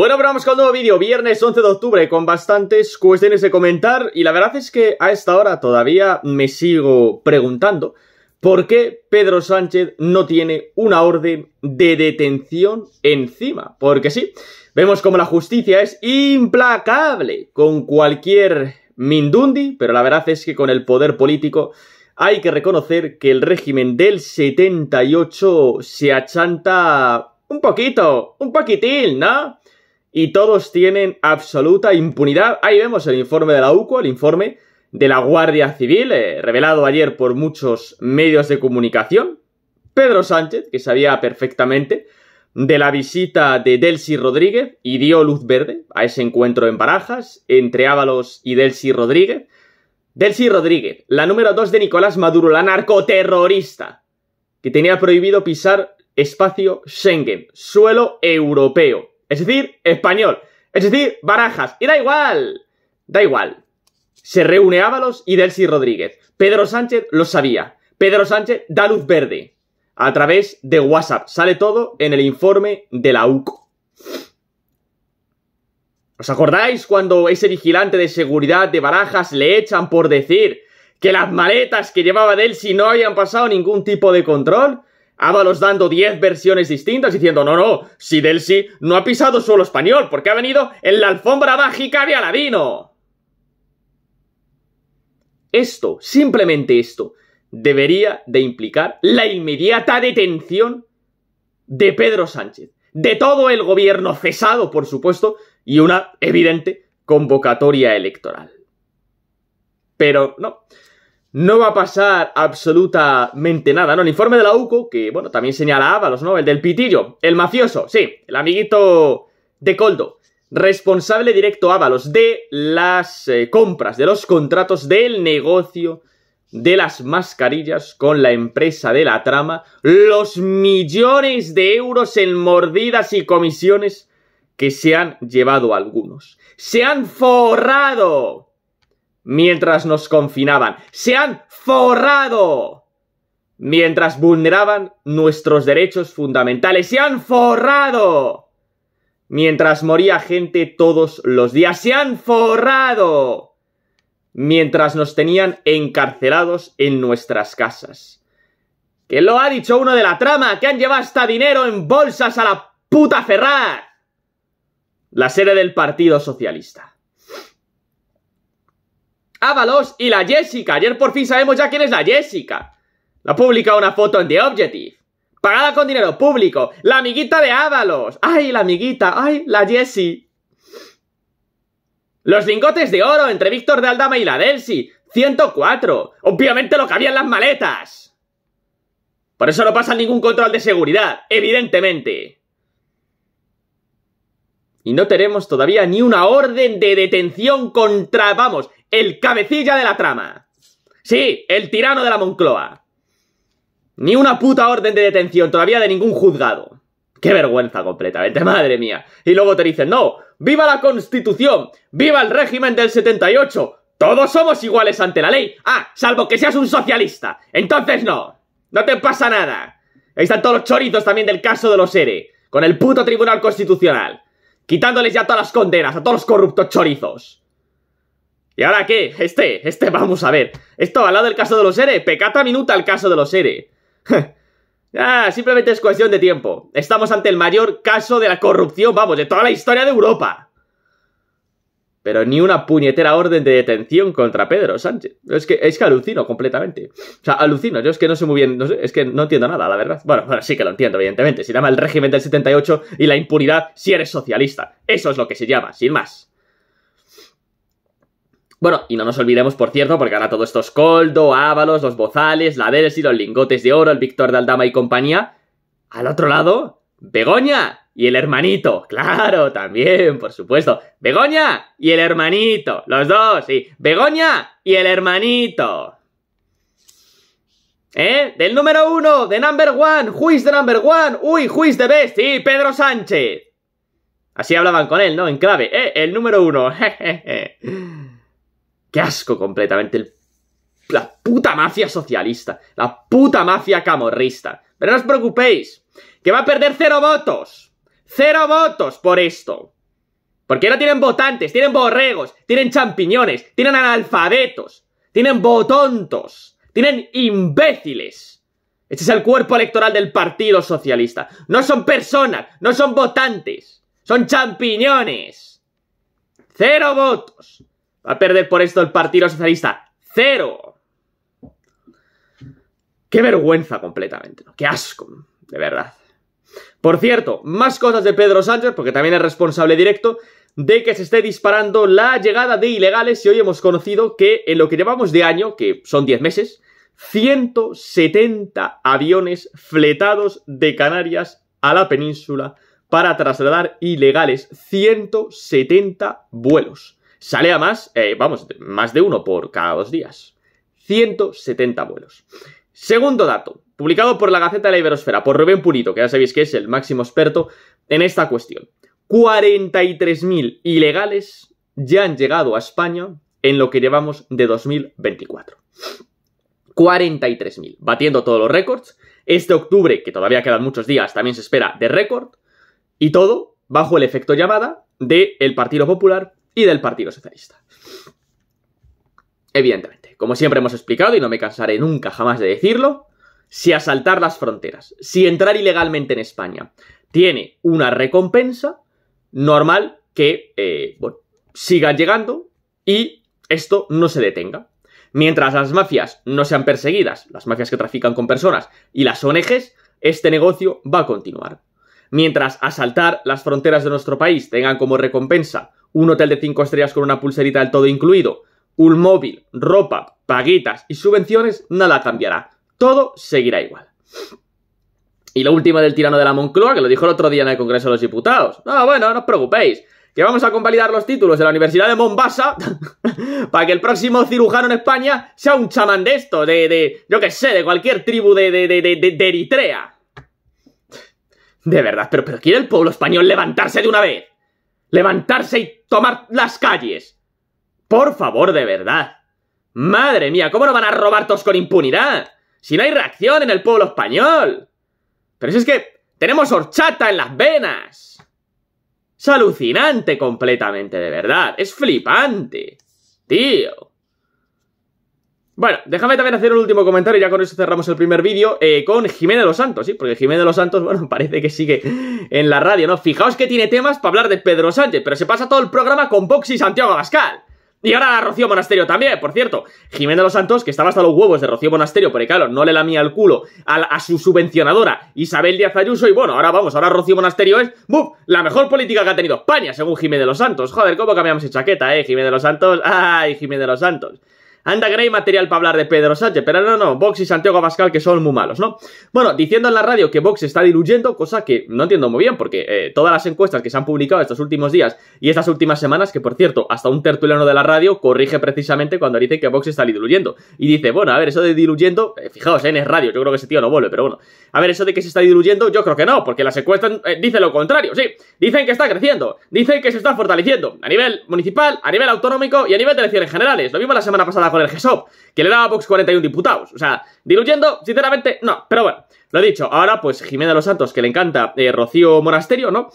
Bueno, pero vamos con un nuevo vídeo, viernes 11 de octubre, con bastantes cuestiones de comentar y la verdad es que a esta hora todavía me sigo preguntando por qué Pedro Sánchez no tiene una orden de detención encima, porque sí, vemos como la justicia es implacable con cualquier mindundi, pero la verdad es que con el poder político hay que reconocer que el régimen del 78 se achanta un poquito, un poquitín, ¿no? y todos tienen absoluta impunidad. Ahí vemos el informe de la UCO, el informe de la Guardia Civil, eh, revelado ayer por muchos medios de comunicación. Pedro Sánchez, que sabía perfectamente de la visita de Delcy Rodríguez y dio luz verde a ese encuentro en Barajas entre Ábalos y Delcy Rodríguez. Delcy Rodríguez, la número 2 de Nicolás Maduro, la narcoterrorista, que tenía prohibido pisar espacio Schengen, suelo europeo es decir, español, es decir, Barajas, y da igual, da igual. Se reúne Ábalos y Delcy Rodríguez. Pedro Sánchez lo sabía. Pedro Sánchez da luz verde a través de WhatsApp. Sale todo en el informe de la UCO. ¿Os acordáis cuando ese vigilante de seguridad de Barajas le echan por decir que las maletas que llevaba Delcy no habían pasado ningún tipo de control? Ábalos dando 10 versiones distintas diciendo, no, no, si Sidelsi no ha pisado suelo español porque ha venido en la alfombra mágica de Aladino. Esto, simplemente esto, debería de implicar la inmediata detención de Pedro Sánchez, de todo el gobierno cesado, por supuesto, y una evidente convocatoria electoral. Pero no, no va a pasar absolutamente nada, ¿no? El informe de la UCO, que, bueno, también señala a Ábalos, ¿no? El del pitillo, el mafioso, sí, el amiguito de Coldo. Responsable directo Ábalos de las eh, compras, de los contratos, del negocio de las mascarillas con la empresa de la trama, los millones de euros en mordidas y comisiones que se han llevado algunos. ¡Se han forrado! mientras nos confinaban. ¡Se han forrado! Mientras vulneraban nuestros derechos fundamentales. ¡Se han forrado! Mientras moría gente todos los días. ¡Se han forrado! Mientras nos tenían encarcelados en nuestras casas. Que lo ha dicho uno de la trama, que han llevado hasta dinero en bolsas a la puta Ferrar. La sede del Partido Socialista. Ábalos y la Jessica. Ayer por fin sabemos ya quién es la Jessica. La publica una foto en The Objective. Pagada con dinero público. La amiguita de Ábalos... Ay, la amiguita. Ay, la Jessie. Los lingotes de oro entre Víctor de Aldama y la Delsi. 104. Obviamente lo cabían en las maletas. Por eso no pasa ningún control de seguridad, evidentemente. Y no tenemos todavía ni una orden de detención contra... Vamos, el cabecilla de la trama. Sí, el tirano de la Moncloa. Ni una puta orden de detención todavía de ningún juzgado. Qué vergüenza completamente, madre mía. Y luego te dicen, no, viva la Constitución, viva el régimen del 78. Todos somos iguales ante la ley. Ah, salvo que seas un socialista. Entonces no. No te pasa nada. Ahí están todos los choritos también del caso de los ERE. Con el puto Tribunal Constitucional. Quitándoles ya todas las condenas a todos los corruptos chorizos. ¿Y ahora qué? Este, este, vamos a ver. Esto al lado del caso de los ERE, pecata minuta al caso de los ERE. ah, simplemente es cuestión de tiempo. Estamos ante el mayor caso de la corrupción, vamos, de toda la historia de Europa. Pero ni una puñetera orden de detención contra Pedro Sánchez. Es que, es que alucino completamente. O sea, alucino. Yo es que no sé muy bien, es que no entiendo nada, la verdad. Bueno, bueno, sí que lo entiendo, evidentemente. Se llama el régimen del 78 y la impunidad si eres socialista. Eso es lo que se llama, sin más. Bueno, y no nos olvidemos, por cierto, porque ahora todo esto Coldo, Ábalos, los Bozales, la y los Lingotes de Oro, el Víctor de Aldama y compañía. Al otro lado, Begoña y el hermanito. Claro, también, por supuesto. Begoña y el hermanito. Los dos, sí. Begoña y el hermanito. ¿Eh? Del número uno, de number one, juiz de number one, uy, juiz de best, sí, Pedro Sánchez. Así hablaban con él, ¿no? En clave, eh, el número uno. ¡Qué asco completamente! la puta mafia socialista. La puta mafia camorrista. Pero no os preocupéis, que va a perder cero votos. Cero votos por esto. Porque no tienen votantes, tienen borregos, tienen champiñones, tienen analfabetos, tienen botontos, tienen imbéciles. Este es el cuerpo electoral del Partido Socialista. No son personas, no son votantes, son champiñones. Cero votos. Va a perder por esto el Partido Socialista. ¡Cero! ¡Qué vergüenza completamente! ¡Qué asco! De verdad. Por cierto, más cosas de Pedro Sánchez, porque también es responsable directo de que se esté disparando la llegada de ilegales y hoy hemos conocido que en lo que llevamos de año, que son 10 meses, 170 aviones fletados de Canarias a la península para trasladar ilegales. 170 vuelos. Sale a más, eh, vamos, más de uno por cada dos días. 170 vuelos. Segundo dato, publicado por la Gaceta de la Iberosfera, por Rubén Purito, que ya sabéis que es el máximo experto en esta cuestión. 43.000 ilegales ya han llegado a España en lo que llevamos de 2024. 43.000, batiendo todos los récords. Este octubre, que todavía quedan muchos días, también se espera de récord. Y todo bajo el efecto llamada del Partido Popular y del Partido Socialista. Evidentemente, como siempre hemos explicado y no me cansaré nunca jamás de decirlo, si asaltar las fronteras, si entrar ilegalmente en España, tiene una recompensa, normal que eh, sigan llegando y esto no se detenga. Mientras las mafias no sean perseguidas, las mafias que trafican con personas y las ONGs, este negocio va a continuar. Mientras asaltar las fronteras de nuestro país tengan como recompensa un hotel de 5 estrellas con una pulserita del todo incluido, un móvil, ropa, paguitas y subvenciones, nada cambiará. Todo seguirá igual. Y lo último del tirano de la Moncloa, que lo dijo el otro día en el Congreso de los Diputados. No, bueno, no os preocupéis, que vamos a convalidar los títulos de la Universidad de Mombasa para que el próximo cirujano en España sea un chamán de esto, de, de yo qué sé, de cualquier tribu de, de Eritrea. De verdad, pero, pero ¿quiere el pueblo español levantarse de una vez? levantarse y tomar las calles. Por favor, de verdad. Madre mía, ¿cómo no van a robar todos con impunidad? Si no hay reacción en el pueblo español. Pero si es que tenemos horchata en las venas. Es alucinante completamente, de verdad. Es flipante. Tío. Bueno, déjame también hacer un último comentario, y ya con eso cerramos el primer vídeo, eh, con Jiménez de los Santos, ¿sí? Porque Jiménez de los Santos, bueno, parece que sigue en la radio, ¿no? Fijaos que tiene temas para hablar de Pedro Sánchez, pero se pasa todo el programa con Box y Santiago Gascal. Y ahora Rocío Monasterio también, por cierto. Jiménez de los Santos, que estaba hasta los huevos de Rocío Monasterio, porque claro, no le lamía al culo a, su subvencionadora Isabel Díaz Ayuso. Y bueno, ahora vamos, ahora Rocío Monasterio es, ¡buf! La mejor política que ha tenido España, según Jiménez de los Santos. Joder, ¿cómo cambiamos de chaqueta, eh? Jiménez de los Santos, ¡ay, Jiménez de los Santos! Anda que hay material para hablar de Pedro Sánchez, pero no, no, Vox y Santiago Pascal que son muy malos, ¿no? Bueno, diciendo en la radio que Vox está diluyendo, cosa que no entiendo muy bien, porque eh, todas las encuestas que se han publicado estos últimos días y estas últimas semanas, que por cierto, hasta un tertuliano de la radio corrige precisamente cuando dice que Vox está diluyendo. Y dice, bueno, a ver, eso de diluyendo, eh, fijaos, en es radio, yo creo que ese tío no vuelve, pero bueno. A ver, eso de que se está diluyendo, yo creo que no, porque las encuestas eh, dice lo contrario, sí. Dicen que está creciendo, dicen que se está fortaleciendo, a nivel municipal, a nivel autonómico y a nivel de elecciones generales. Lo vimos la semana pasada con el GESOP, que le daba a Vox 41 diputados. O sea, diluyendo, sinceramente, no. Pero bueno, lo he dicho, ahora pues de Los Santos, que le encanta eh, Rocío Monasterio, ¿no?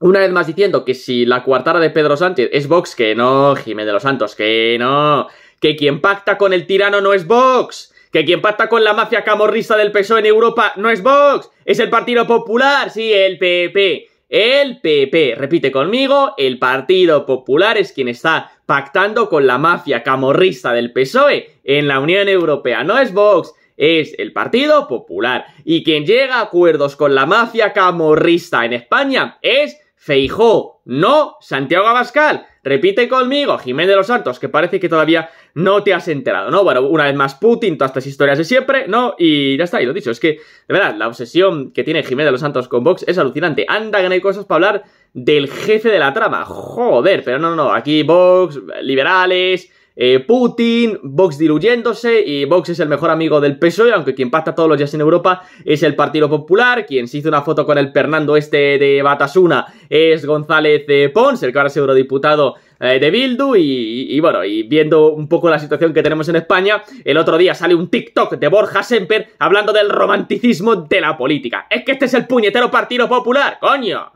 Una vez más diciendo que si la cuartada de Pedro Sánchez es Vox, que no, Jiménez de los Santos, que no, que quien pacta con el tirano no es Vox, que quien pacta con la mafia camorrista del PSOE en Europa no es Vox, es el Partido Popular, sí, el PP. El PP, repite conmigo, el Partido Popular es quien está pactando con la mafia camorrista del PSOE en la Unión Europea. No es Vox, es el Partido Popular. Y quien llega a acuerdos con la mafia camorrista en España es Feijó, no Santiago Abascal. Repite conmigo, Jiménez de los Santos, que parece que todavía no te has enterado, ¿no? Bueno, una vez más Putin, todas estas historias de siempre, ¿no? Y ya está, y lo dicho, es que, de verdad, la obsesión que tiene Jiménez de los Santos con Vox es alucinante. Anda que hay cosas para hablar del jefe de la trama. Joder, pero no, no, no, aquí Vox, liberales, eh, Putin, Vox diluyéndose y Vox es el mejor amigo del PSOE, aunque quien pacta todos los días en Europa es el Partido Popular, quien se hizo una foto con el Fernando este de Batasuna es González eh, Pons, el que ahora es eurodiputado eh, de Bildu y, bueno, y viendo un poco la situación que tenemos en España, el otro día sale un TikTok de Borja Semper hablando del romanticismo de la política. Es que este es el puñetero Partido Popular, coño.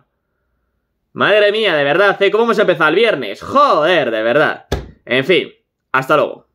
Madre mía, de verdad, eh, ¿cómo hemos empezado el viernes? Joder, de verdad. En fin. Hasta luego.